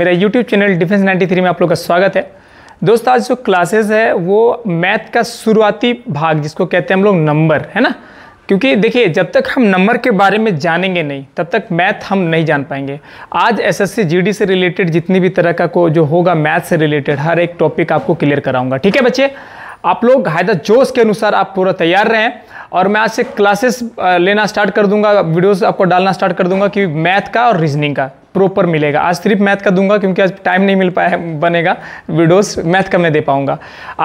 मेरा YouTube channel defence 93 में आप लोग का स्वागत है दोस्तों आज जो क्लासेस है वो मैथ का शुरुआती भाग जिसको कहते हैं हम लोग नंबर है ना क्योंकि देखिए जब तक हम नंबर के बारे में जानेंगे नहीं तब तक मैथ हम नहीं जान पाएंगे आज एसएससी जीडी से रिलेटेड जितनी भी तरह का को जो होगा मैथ से रिलेटेड हर एक टॉपिक आपको क्लियर कराऊंगा ठीक है बच्चे आप लोग हायदा जोश के अनुसार आप पूरा तैयार रहें और मैं आज से क्लासेस लेना स्टार्ट कर दूंगा वीडियोस आपको डालना स्टार्ट कर दूंगा कि मैथ का और रीजनिंग का प्रॉपर मिलेगा आज सिर्फ मैथ का दूंगा क्योंकि आज टाइम नहीं मिल पाया बनेगा वीडियोस मैथ का मैं दे पाऊंगा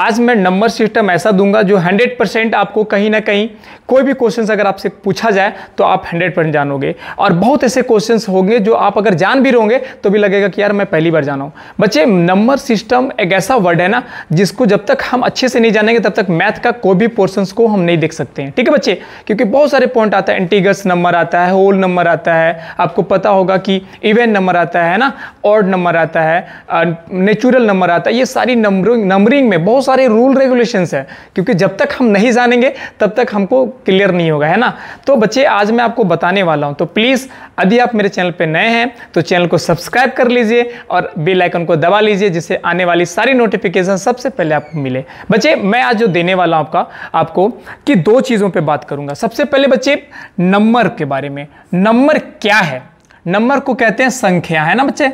आज मैं नंबर सिस्टम ऐसा दूंगा जो 100 परसेंट आपको कहीं ना कहीं कोई भी क्वेश्चन अगर आपसे पूछा जाए तो आप 100 परसेंट जानोगे और बहुत ऐसे क्वेश्चन होंगे जो आप अगर जान भी रहोगे तो भी लगेगा कि यार मैं पहली बार जाना हूँ बच्चे नंबर सिस्टम एक ऐसा वर्ड है ना जिसको जब तक हम अच्छे से नहीं जानेंगे तब तक मैथ का कोई भी पोर्सन को हम नहीं देख सकते हैं ठीक है बच्चे क्योंकि बहुत सारे पॉइंट आता है एंटीगस नंबर आता है होल नंबर आता है आपको पता होगा कि इवेन नंबर आता है ना ऑड नंबर आता है नेचुरल नंबर आता है ये सारी नंबरिंग नंबरिंग में बहुत सारे रूल रेगुलेशंस है क्योंकि जब तक हम नहीं जानेंगे तब तक हमको क्लियर नहीं होगा है ना तो बच्चे आज मैं आपको बताने वाला हूँ तो प्लीज़ यदि आप मेरे चैनल पर नए हैं तो चैनल को सब्सक्राइब कर लीजिए और बेलाइकन को दबा लीजिए जिससे आने वाली सारी नोटिफिकेशन सबसे पहले आपको मिले बच्चे मैं आज जो देने वाला हूँ आपका आपको कि दो चीज़ों पर बात करूँगा सबसे पहले बच्चे नंबर के बारे में नंबर क्या है नंबर को कहते हैं संख्या है ना बच्चे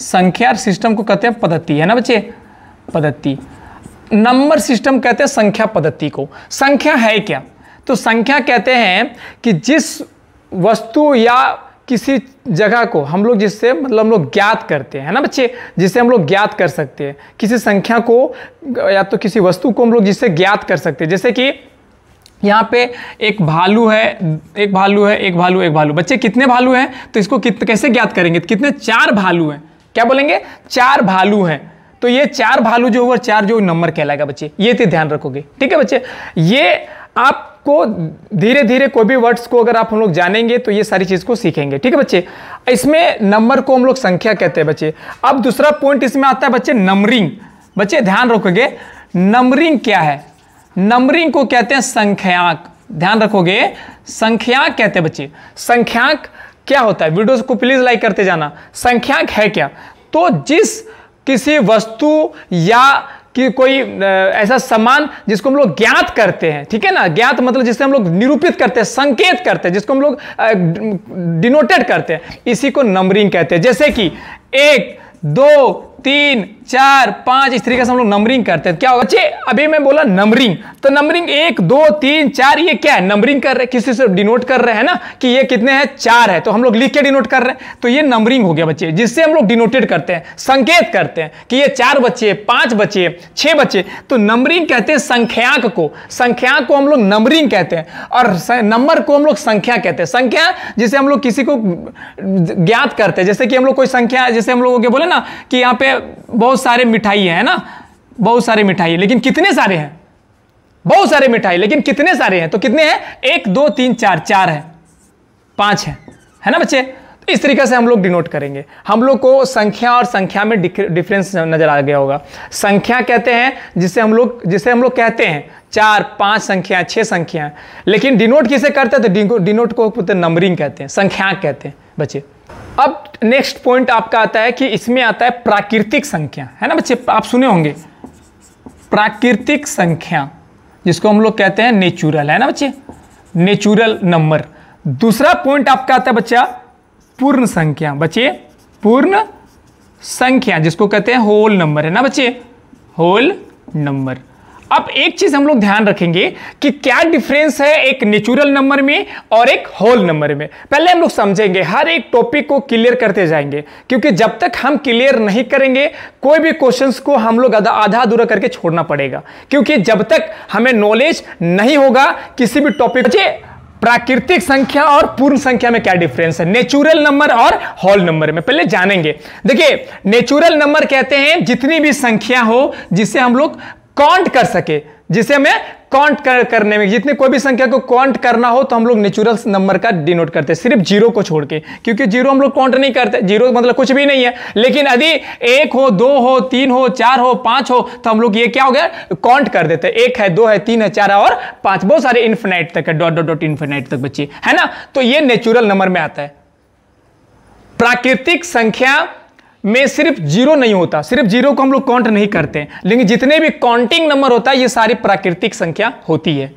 संख्या और सिस्टम को कहते हैं पद्धति है ना बच्चे पद्धति नंबर सिस्टम कहते हैं संख्या पद्धति को संख्या है क्या तो संख्या कहते हैं कि जिस वस्तु या किसी जगह को हम लोग जिससे मतलब हम लोग ज्ञात करते हैं ना बच्चे जिसे हम लोग ज्ञात कर सकते हैं किसी संख्या को या तो किसी वस्तु को हम लोग जिससे ज्ञात कर सकते हैं जैसे कि यहाँ पे एक भालू है एक भालू है एक भालू एक भालू बच्चे कितने भालू हैं तो इसको कित, कैसे ज्ञात करेंगे तो कितने चार भालू हैं क्या बोलेंगे चार भालू हैं तो ये चार भालू जो हुआ चार जो नंबर कहलाएगा बच्चे ये तो ध्यान रखोगे ठीक है बच्चे ये आपको धीरे धीरे कोई भी वर्ड्स को अगर आप हम लोग जानेंगे तो ये सारी चीज़ को सीखेंगे ठीक है बच्चे इसमें नंबर को हम लोग संख्या कहते हैं बच्चे अब दूसरा पॉइंट इसमें आता है बच्चे नंबरिंग बच्चे ध्यान रखोगे नंबरिंग क्या है नंबरिंग को कहते हैं संख्यांक ध्यान रखोगे संख्यांक कहते हैं बच्चे संख्यांक क्या होता है वीडियोस को प्लीज लाइक करते जाना संख्यांक है क्या तो जिस किसी वस्तु या कि कोई ऐसा सामान जिसको हम लोग ज्ञात करते हैं ठीक है ना ज्ञात मतलब जिससे हम लोग निरूपित करते हैं संकेत करते हैं जिसको हम लोग डिनोटेड करते हैं इसी को नंबरिंग कहते हैं जैसे कि एक दो तीन चार पांच इस तरीके से हम लोग नंबरिंग करते हैं क्या होगा बच्चे अभी मैं बोला नंबरिंग तो नंबरिंग एक दो तीन चार ये क्या है नंबरिंग कर रहे किसी से डिनोट कर रहे हैं ना कि ये कितने हैं चार है तो हम लोग लिख के डिनोट कर रहे हैं तो ये नंबरिंग हो गया बच्चे जिससे हम लोग डिनोटेड करते हैं संकेत करते हैं कि ये चार बच्चे पांच बच्चे छह बच्चे तो नंबरिंग कहते हैं संख्याक को संख्याक को हम लोग नंबरिंग कहते हैं और नंबर को हम लोग संख्या कहते हैं संख्या जिसे हम लोग किसी को ज्ञात करते हैं जैसे कि हम लोग कोई संख्या जैसे हम लोग बोले ना कि यहाँ पे बहुत सारे मिठाई हैं ना बहुत सारे मिठाई लेकिन कितने सारे हैं बहुत सारे मिठाई लेकिन कितने सारे हैं तो कितने हैं एक दो तीन चार चार हैं पांच हैं है ना बच्चे तो इस तरीके से हम लोग डिनोट करेंगे हम लोग को संख्या और संख्या में डिफरेंस नज़र आ गया होगा संख्या कहते हैं जिसे हम लोग जिसे हम लोग कहते हैं चार पांच संख्या छह संख्या लेकिन डिनोट किसे करते हैं तो डिनोट को नंबरिंग कहते हैं संख्या कहते हैं बच्चे अब नेक्स्ट पॉइंट आपका आता है कि इसमें आता है प्राकृतिक संख्या है ना बच्चे आप सुने होंगे प्राकृतिक संख्या जिसको हम लोग कहते हैं नेचुरल है ना बच्चे नेचुरल नंबर दूसरा पॉइंट आपका आता है बच्चा पूर्ण संख्या बच्चे पूर्ण संख्या जिसको कहते हैं होल नंबर है ना बच्चे होल नंबर अब एक चीज हम लोग ध्यान रखेंगे कि क्या डिफरेंस है एक नेचुरल नंबर में और एक होल नंबर में पहले हम लोग समझेंगे हर एक टॉपिक को क्लियर करते जाएंगे क्योंकि जब तक हम क्लियर नहीं करेंगे कोई भी क्वेश्चंस को हम लोग आधा आधा अधूरा करके छोड़ना पड़ेगा क्योंकि जब तक हमें नॉलेज नहीं होगा किसी भी टॉपिक प्राकृतिक संख्या और पूर्ण संख्या में क्या डिफरेंस है नेचुरल नंबर और होल नंबर में पहले जानेंगे देखिए नेचुरल नंबर कहते हैं जितनी भी संख्या हो जिसे हम लोग काउंट कर सके जिसे हमें काउंट करने में जितने कोई भी संख्या को काउंट करना हो तो हम लोग नेचुरल नंबर का डिनोट करते हैं सिर्फ जीरो को छोड़ के क्योंकि जीरो हम लोग काउंट नहीं करते जीरो मतलब कुछ भी नहीं है लेकिन यदि एक हो दो हो तीन हो चार हो पांच हो तो हम लोग ये क्या हो गया काउंट कर देते हैं एक है दो है तीन है चार है और पांच बहुत सारे इन्फिनाइट तक है डॉट डॉट डॉट इन्फिनाइट तक बच्चे है ना तो ये नेचुरल नंबर में आता है प्राकृतिक संख्या में सिर्फ जीरो नहीं होता सिर्फ जीरो को हम लोग काउंट नहीं करते लेकिन जितने भी काउंटिंग नंबर होता है ये सारी प्राकृतिक संख्या होती है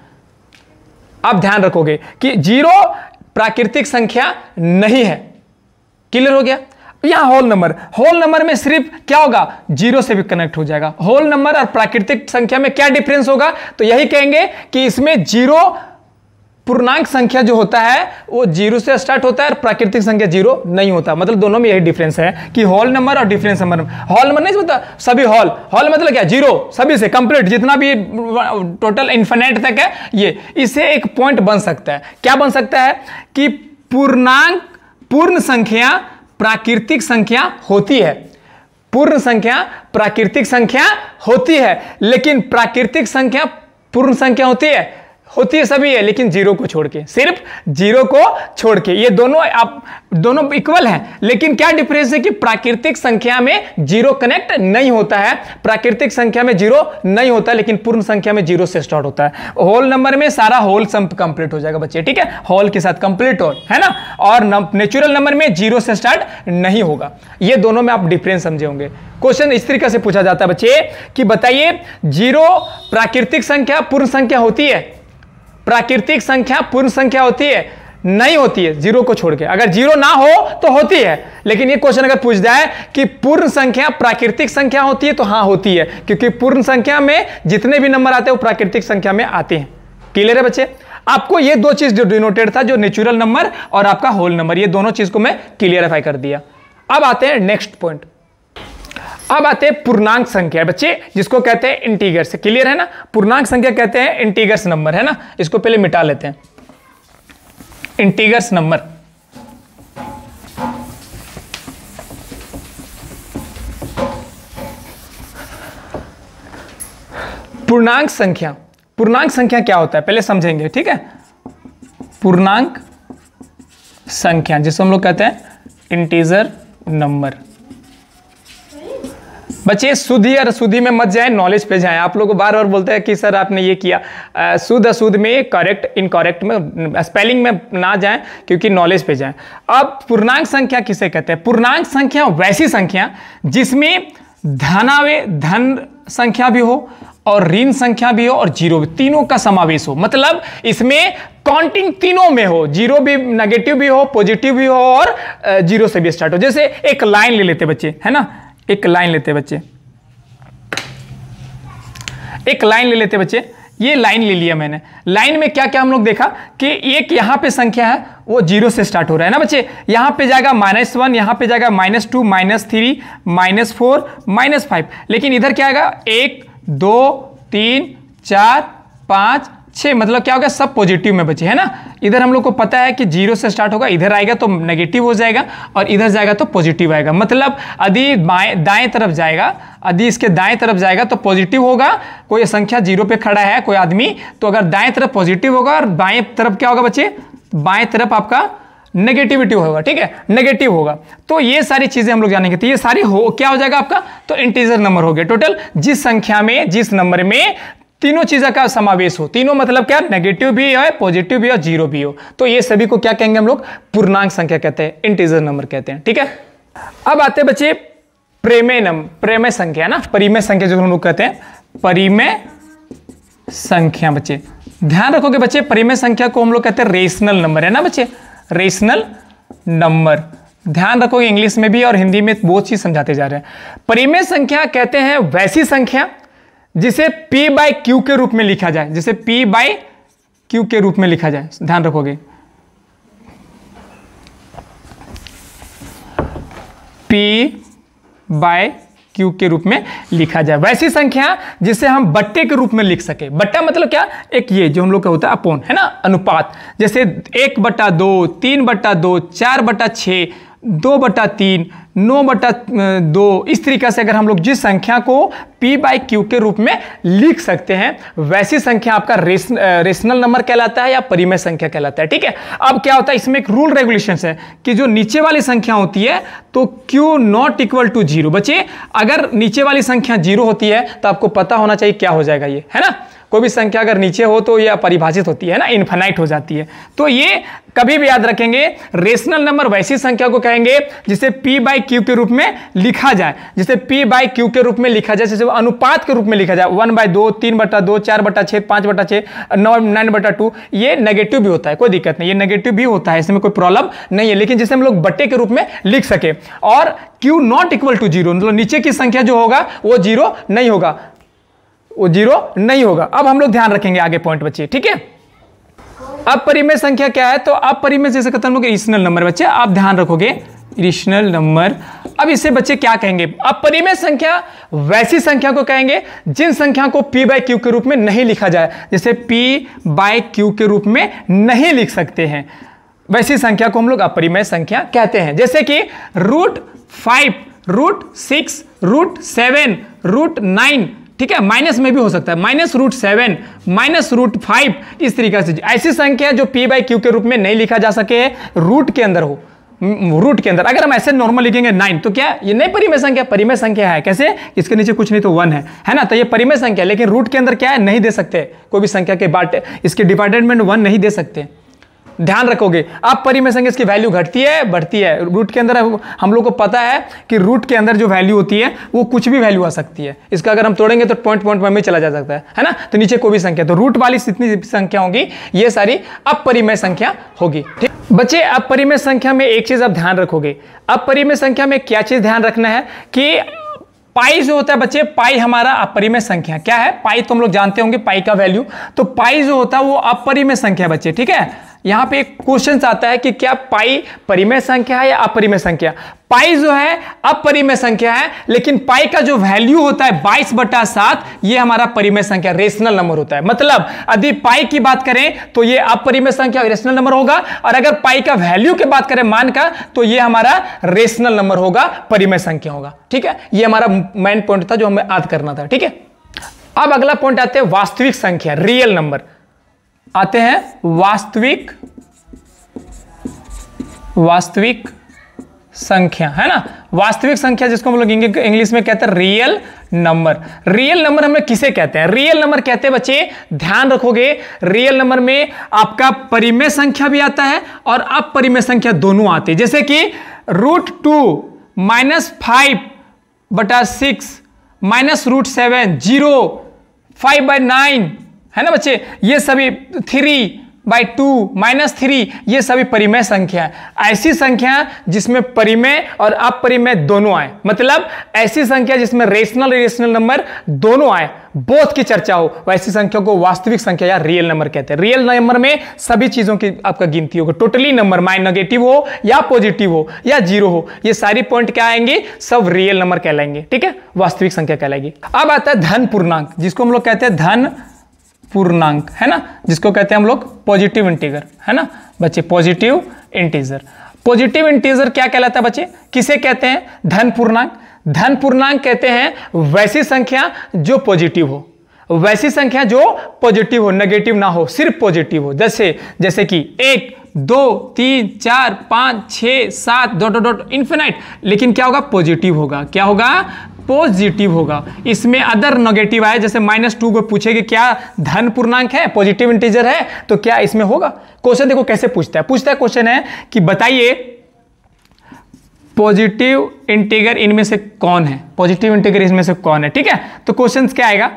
आप ध्यान रखोगे कि जीरो प्राकृतिक संख्या नहीं है क्लियर हो गया यहां होल नंबर होल नंबर में सिर्फ क्या होगा जीरो से भी कनेक्ट हो जाएगा होल नंबर और प्राकृतिक संख्या में क्या डिफरेंस होगा तो यही कहेंगे कि इसमें जीरो पूर्णांक संख्या जो होता है वो जीरो से स्टार्ट होता है और प्राकृतिक संख्या जीरो नहीं होता मतलब दोनों में यही डिफरेंस है कि हॉल नंबर और डिफरेंस नंबर हॉल नंबर नहीं मतलब सभी हॉल हॉल मतलब क्या जीरो सभी से कंप्लीट जितना भी टोटल uh, इन्फिनेट तक है ये इसे एक पॉइंट बन सकता है क्या बन सकता है कि पूर्णांक पूर्ण संख्या प्राकृतिक संख्या होती है पूर्ण संख्या प्राकृतिक संख्या होती है लेकिन प्राकृतिक संख्या पूर्ण संख्या होती है होती है सभी है लेकिन जीरो को छोड़ के सिर्फ जीरो को छोड़ के ये दोनों आप दोनों इक्वल हैं लेकिन क्या डिफरेंस है कि प्राकृतिक संख्या में जीरो कनेक्ट नहीं होता है प्राकृतिक संख्या में जीरो नहीं होता लेकिन पूर्ण संख्या में जीरो से स्टार्ट होता है होल नंबर में सारा होल सम कंप्लीट हो जाएगा बच्चे ठीक है होल के साथ कंप्लीट होल है ना और नेचुरल नंबर में जीरो से स्टार्ट नहीं होगा ये दोनों में आप डिफरेंस समझे होंगे क्वेश्चन इस तरीके से पूछा जाता है बच्चे कि बताइए जीरो प्राकृतिक संख्या पूर्ण संख्या होती है प्राकृतिक संख्या पूर्ण संख्या होती है नहीं होती है जीरो को छोड़ के अगर जीरो ना हो तो होती है लेकिन ये क्वेश्चन अगर पूछ जाए कि पूर्ण संख्या प्राकृतिक संख्या होती है तो हाँ होती है क्योंकि पूर्ण संख्या में जितने भी नंबर आते हैं वो प्राकृतिक संख्या में आते हैं क्लियर है बच्चे आपको ये दो चीज जो डिनोटेड था जो नेचुरल नंबर और आपका होल नंबर ये दोनों चीज को मैं क्लियरिफाई कर दिया अब आते हैं नेक्स्ट पॉइंट अब आते हैं पूर्णांक संख्या बच्चे जिसको कहते हैं इंटीगर्स क्लियर है ना पूर्णांक संख्या कहते हैं इंटीगर्स नंबर है ना इसको पहले मिटा लेते हैं इंटीगर्स नंबर पूर्णांक संख्या पूर्णांक संख्या क्या होता है पहले समझेंगे ठीक है पूर्णांक संख्या जिसको हम लोग कहते हैं इंटीजर नंबर बच्चे शुद्ध और अशुद्धि में मत जाए नॉलेज पे जाए आप लोग बार बार बोलते हैं कि सर आपने ये किया शुद्ध अशुद्ध में करेक्ट इनकरेक्ट में स्पेलिंग में ना जाए क्योंकि नॉलेज पे जाए अब पूर्णांक संख्या किसे कहते हैं पूर्णांक संख्या वैसी संख्या जिसमें धनावे धन संख्या भी हो और ऋण संख्या भी हो और जीरो भी तीनों का समावेश हो मतलब इसमें काउंटिंग तीनों में हो जीरो भी नेगेटिव भी हो पॉजिटिव भी हो और जीरो से भी स्टार्ट हो जैसे एक लाइन ले लेते बच्चे है ना एक लाइन लेते हैं बच्चे एक लाइन ले लेते बच्चे ये लाइन ले लिया मैंने लाइन में क्या क्या हम लोग देखा कि एक यहां पे संख्या है वो जीरो से स्टार्ट हो रहा है ना बच्चे यहां पे जाएगा माइनस वन यहां पे जाएगा minus two minus three minus four minus five लेकिन इधर क्या आएगा एक दो तीन चार पांच अच्छे मतलब क्या हो गया सब पॉजिटिव में बचे है ना इधर हम लोग को पता है कि जीरो से स्टार्ट होगा इधर आएगा तो नेगेटिव हो जाएगा और इधर जाएगा तो पॉजिटिव आएगा मतलब यदि बाएं दाएं तरफ जाएगा यदि इसके दाएं तरफ जाएगा तो पॉजिटिव होगा कोई संख्या जीरो पे खड़ा है कोई आदमी तो अगर दाएं तरफ पॉजिटिव होगा और बाएं तरफ क्या होगा बच्चे बाएं तरफ आपका नेगेटिविटी होगा ठीक है नेगेटिव होगा तो ये सारी चीज़ें हम लोग जानेंगे तो ये सारी हो क्या हो जाएगा आपका तो इंटीजर नंबर हो गया टोटल जिस संख्या में जिस नंबर में तीनों चीज़ों का समावेश हो तीनों मतलब क्या नेगेटिव भी हो पॉजिटिव भी हो जीरो भी हो तो ये सभी को क्या कहेंगे हम लोग पूर्णांक संख्या कहते हैं इंटीजर नंबर कहते हैं ठीक है अब आते हैं बच्चे प्रेमे नंबर प्रेमय संख्या ना परिमय संख्या जो हम लोग कहते हैं परिमय संख्या बच्चे ध्यान रखोगे बच्चे परिमय संख्या को हम लोग कहते हैं रेशनल नंबर है ना बच्चे रेशनल नंबर ध्यान रखोगे इंग्लिश में भी और हिंदी में बहुत चीज समझाते जा रहे हैं परिमय संख्या कहते हैं वैसी संख्या जिसे P बाय क्यू के रूप में लिखा जाए जिसे P बाय क्यू के रूप में लिखा जाए ध्यान रखोगे P बाय क्यू के रूप में लिखा जाए वैसी संख्या जिसे हम बट्टे के रूप में लिख सके बट्टा मतलब क्या एक ये जो हम लोग का होता है अपोन है ना अनुपात जैसे एक बट्टा दो तीन बट्टा दो चार बट्टा छः दो बटा तीन नौ बटा दो इस तरीके से अगर हम लोग जिस संख्या को p बाई क्यू के रूप में लिख सकते हैं वैसी संख्या आपका रेशनल नंबर कहलाता है या परिमेय संख्या कहलाता है ठीक है अब क्या होता है इसमें एक रूल रेगुलेशन है कि जो नीचे वाली संख्या होती है तो q not equal to zero बच्चे अगर नीचे वाली संख्या जीरो होती है तो आपको पता होना चाहिए क्या हो जाएगा ये है ना कोई भी संख्या अगर नीचे हो तो यह परिभाषित होती है ना इन्फेनाइट हो जाती है तो ये कभी भी याद रखेंगे रेशनल नंबर वैसी संख्या को कहेंगे जिसे p बाई क्यू के रूप में लिखा जाए जिसे p बाई क्यू के रूप में लिखा जाए जैसे अनुपात के रूप में लिखा जाए वन बाय दो तीन बटा दो चार बटा छः पाँच बटा छः नौ नाइन बटा टू ये नेगेटिव भी होता है कोई दिक्कत नहीं ये नेगेटिव भी होता है इसमें कोई प्रॉब्लम नहीं है लेकिन जिसे हम लोग बटे के रूप में लिख सके और q not equal to zero मतलब नीचे की संख्या जो होगा वो जीरो नहीं होगा वो जीरो नहीं होगा अब हम लोग ध्यान रखेंगे आगे पॉइंट बच्चे ठीक है अब परिमेय संख्या क्या है तो अब परिमेय जैसे कहते हम इरिशनल नंबर बच्चे आप ध्यान रखोगे इरिशनल नंबर अब इसे बच्चे क्या कहेंगे अब परिमेय संख्या वैसी संख्या को कहेंगे जिन संख्या को पी बाय क्यू के रूप में नहीं लिखा जाए जैसे पी बाय क्यू के रूप में नहीं लिख सकते हैं वैसी संख्या को हम लोग अपरिमेय संख्या कहते हैं जैसे कि root five root six root seven root nine ठीक है माइनस में भी हो सकता है minus root seven minus root five इस तरीके से ऐसी संख्या जो पी बाई क्यू के रूप में नहीं लिखा जा सके रूट के अंदर हो रूट के अंदर अगर हम ऐसे नॉर्मल लिखेंगे नाइन तो क्या ये नहीं परिमय संख्या परिमय संख्या है कैसे इसके नीचे कुछ नहीं तो वन है है ना तो ये परिमय संख्या लेकिन रूट के अंदर क्या है नहीं दे सकते कोई भी संख्या के बाट इसके डिपार्टमेंट वन नहीं दे सकते ध्यान रखोगे अब परिमेशन इसकी वैल्यू घटती है बढ़ती है रूट के अंदर हम लोग को पता है कि रूट के अंदर जो वैल्यू होती है वो कुछ भी वैल्यू आ सकती है इसका अगर हम तोड़ेंगे तो पॉइंट पॉइंट में चला जा सकता है है ना तो नीचे कोई भी संख्या तो रूट वाली जितनी संख्या होगी ये सारी अपरिमय संख्या होगी ठीक बच्चे परिमय संख्या में एक चीज आप ध्यान रखोगे परिमय संख्या में क्या चीज ध्यान रखना है कि पाई जो होता है बच्चे पाई हमारा अपरिमेय संख्या क्या है पाई तो हम लोग जानते होंगे पाई का वैल्यू तो पाई जो होता है वो अपरिमेय संख्या बच्चे ठीक है यहां पे एक क्वेश्चन आता है कि क्या पाई परिमेय संख्या है या अपरिमेय संख्या पाई जो है अपरिमेय संख्या है लेकिन पाई का जो वैल्यू होता है बाईस बटा सात ये हमारा परिमेय संख्या रेशनल नंबर होता है मतलब यदि पाई की बात करें तो ये अपरिमेय संख्या रेशनल नंबर होगा और अगर पाई का वैल्यू की बात करें मान का तो ये हमारा रेशनल नंबर होगा परिमेय संख्या होगा ठीक है ये हमारा मेन पॉइंट था जो हमें याद करना था ठीक है अब अगला पॉइंट आते हैं वास्तविक संख्या रियल नंबर आते हैं वास्तविक वास्तविक संख्या है ना वास्तविक संख्या जिसको हम लोग इंग्लिश में कहते हैं रियल नंबर रियल नंबर हम लोग किसे कहते हैं रियल नंबर कहते हैं बच्चे ध्यान रखोगे रियल नंबर में आपका परिमेय संख्या भी आता है और अपरिमेय संख्या दोनों आते हैं जैसे कि रूट टू माइनस फाइव बटा six minus root seven zero five by nine है ना बच्चे ये सभी three by two minus three ये सभी परिमेय संख्या है ऐसी संख्या जिसमें परिमेय और अपरिमेय दोनों आए मतलब ऐसी संख्या जिसमें रेशनल रेशनल नंबर दोनों आए बोध की चर्चा हो वैसी संख्या को वास्तविक संख्या या रियल नंबर कहते हैं रियल नंबर में सभी चीज़ों की आपका गिनती होगी टोटली नंबर माइन नेगेटिव हो या पॉजिटिव हो या जीरो हो ये सारी पॉइंट क्या आएंगे सब रियल नंबर कहलाएंगे ठीक है वास्तविक संख्या कहलाएगी अब आता है धन पूर्णांक जिसको हम लोग कहते हैं धन पूर्णांक है ना जिसको कहते हैं हम लोग पॉजिटिव इंटीजर है ना बच्चे पॉजिटिव इंटीजर पॉजिटिव इंटीजर क्या कहलाता है बच्चे किसे कहते हैं धन पूर्णांक धन पूर्णांक कहते हैं वैसी संख्या जो पॉजिटिव हो वैसी संख्या जो पॉजिटिव हो नेगेटिव ना हो सिर्फ पॉजिटिव हो जैसे जैसे कि एक दो तीन चार पाँच छः सात डॉट डॉट डॉट इन्फिनाइट लेकिन क्या होगा पॉजिटिव होगा क्या होगा पॉजिटिव होगा इसमें अदर नेगेटिव आए जैसे माइनस टू को पूछेगी क्या धन पूर्णांक है पॉजिटिव इंटीजर है तो क्या इसमें होगा क्वेश्चन देखो कैसे पूछता है पूछता है क्वेश्चन है कि बताइए पॉजिटिव इंटीगर इनमें से कौन है पॉजिटिव इंटीगर इसमें से कौन है ठीक है तो क्वेश्चन क्या आएगा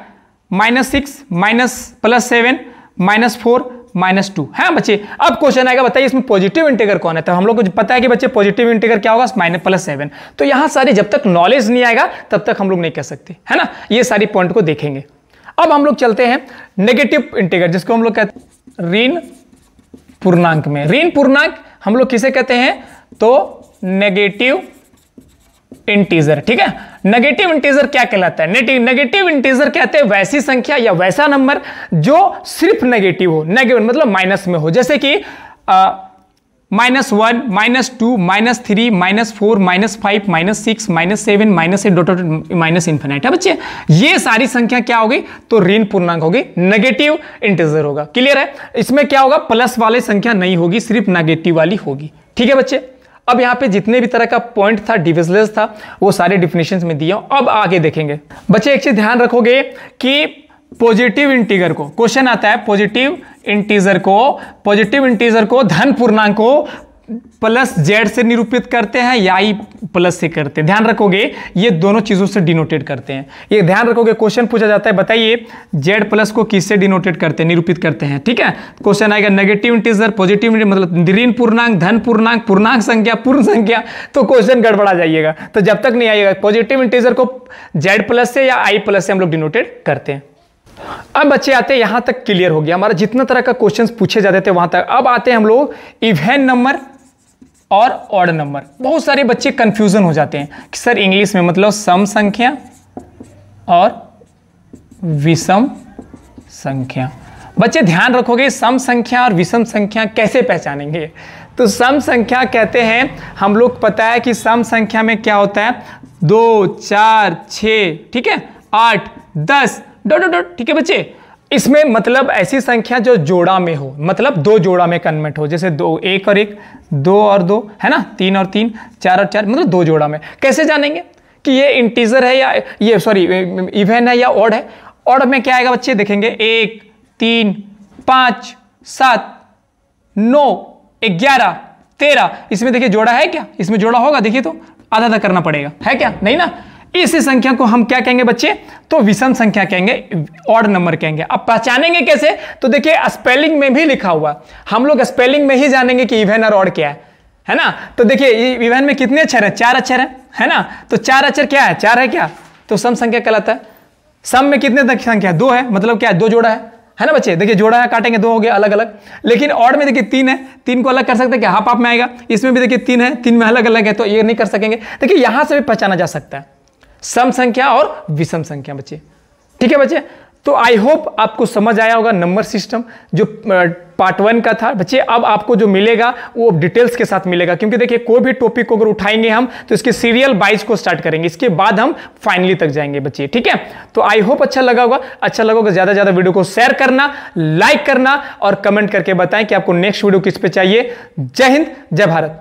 minus six minus plus seven minus four minus two है बच्चे अब क्वेश्चन आएगा बताइए इसमें पॉजिटिव इंटीगर कौन है तो हम लोग को पता है कि बच्चे पॉजिटिव इंटीगर क्या होगा माइनस प्लस सेवन तो यहां सारी जब तक नॉलेज नहीं आएगा तब तक हम लोग नहीं कह सकते है ना ये सारी पॉइंट को देखेंगे अब हम लोग चलते हैं नेगेटिव इंटीगर जिसको हम लोग कहते हैं ऋण पूर्णांक में ऋण पूर्णांक हम लोग किसे कहते हैं तो नेगेटिव इंटीजर ठीक है नेगेटिव इंटीजर क्या कहलाता है नेगेटिव इंटीजर कहते हैं वैसी संख्या या वैसा नंबर जो सिर्फ नेगेटिव हो नेगेटिव मतलब माइनस में हो जैसे कि minus one minus two minus three minus four minus five minus six minus seven minus eight dot minus infinite है बच्चे ये सारी संख्या क्या होगी तो ऋण पूर्णांक होगी नेगेटिव इंटीजर होगा क्लियर है इसमें क्या होगा प्लस वाली संख्या नहीं होगी सिर्फ नेगेटिव वाली होगी ठीक है बच्चे अब यहाँ पे जितने भी तरह का पॉइंट था डिविजलेस था वो सारे डिफिनेशन में दिए अब आगे देखेंगे बच्चे एक चीज ध्यान रखोगे कि पॉजिटिव इंटीजर को क्वेश्चन आता है पॉजिटिव इंटीजर को पॉजिटिव इंटीजर को धन पूर्णांक को प्लस जेड से निरूपित करते हैं या आई प्लस से करते हैं ध्यान रखोगे ये दोनों चीज़ों से डिनोटेट करते हैं ये ध्यान रखोगे क्वेश्चन पूछा जाता है बताइए जेड प्लस को किससे डिनोटेट करते हैं निरूपित करते हैं ठीक है क्वेश्चन आएगा नेगेटिव इंटीजर पॉजिटिव मतलब ऋण पूर्णांक धन पूर्णांक पूर्णांक संख्या पूर्ण संख्या तो क्वेश्चन गड़बड़ा जाइएगा तो जब तक नहीं आएगा पॉजिटिव इंटीजर को जेड प्लस से या आई प्लस से हम लोग डिनोटेट करते हैं अब बच्चे आते हैं यहां तक क्लियर हो गया हमारा जितना तरह का क्वेश्चंस पूछे जाते थे वहां तक अब आते हैं हम लोग इवेंट नंबर और ऑड नंबर बहुत सारे बच्चे कंफ्यूजन हो जाते हैं कि सर इंग्लिश में मतलब सम संख्या और विषम संख्या बच्चे ध्यान रखोगे सम संख्या और विषम संख्या कैसे पहचानेंगे तो सम संख्या कहते हैं हम लोग पता है कि सम संख्या में क्या होता है दो चार छ ठीक है आठ दस डॉट डॉट डॉट ठीक है बच्चे इसमें मतलब ऐसी संख्या जो जोड़ा में हो मतलब दो जोड़ा में कन्वर्ट हो जैसे दो एक और एक दो और दो है ना तीन और तीन चार और चार मतलब दो जोड़ा में कैसे जानेंगे कि ये इंटीजर है या ये सॉरी इवेन है या ऑड है ऑड में क्या आएगा बच्चे देखेंगे एक तीन पाँच सात नौ ग्यारह तेरह इसमें देखिए जोड़ा है क्या इसमें जोड़ा होगा देखिए तो आधा आधा करना पड़ेगा है क्या नहीं ना इस संख्या को हम क्या कहेंगे बच्चे तो विषम संख्या कहेंगे और नंबर कहेंगे अब पहचानेंगे कैसे तो देखिए स्पेलिंग में भी लिखा हुआ हम लोग स्पेलिंग में ही जानेंगे कि इवेन और ऑड क्या है है ना तो देखिए इवेन में कितने अक्षर है चार अक्षर है है ना तो चार अक्षर क्या है चार है क्या तो सम संख्या कहलाता है सम में कितने तक संख्या दो है मतलब क्या है दो जोड़ा है है ना बच्चे देखिए जोड़ा है काटेंगे दो हो गया अलग अलग लेकिन ऑड में देखिए तीन है तीन को अलग कर सकते हैं क्या हाफ हाफ में आएगा इसमें भी देखिए तीन है तीन में अलग अलग है तो ये नहीं कर सकेंगे देखिए यहां से भी पहचाना जा सकता है सम संख्या और विषम संख्या बच्चे ठीक है बच्चे तो आई होप आपको समझ आया होगा नंबर सिस्टम जो पार्ट वन का था बच्चे अब आपको जो मिलेगा वो डिटेल्स के साथ मिलेगा क्योंकि देखिए कोई भी टॉपिक को अगर उठाएंगे हम तो इसके सीरियल बाइज को स्टार्ट करेंगे इसके बाद हम फाइनली तक जाएंगे बच्चे ठीक है तो आई होप अच्छा लगा होगा अच्छा लगा होगा ज़्यादा ज़्यादा वीडियो को शेयर करना लाइक करना और कमेंट करके बताएं कि आपको नेक्स्ट वीडियो किस पे चाहिए जय हिंद जय भारत